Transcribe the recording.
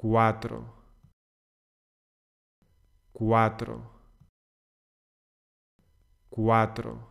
cuatro, cuatro, cuatro.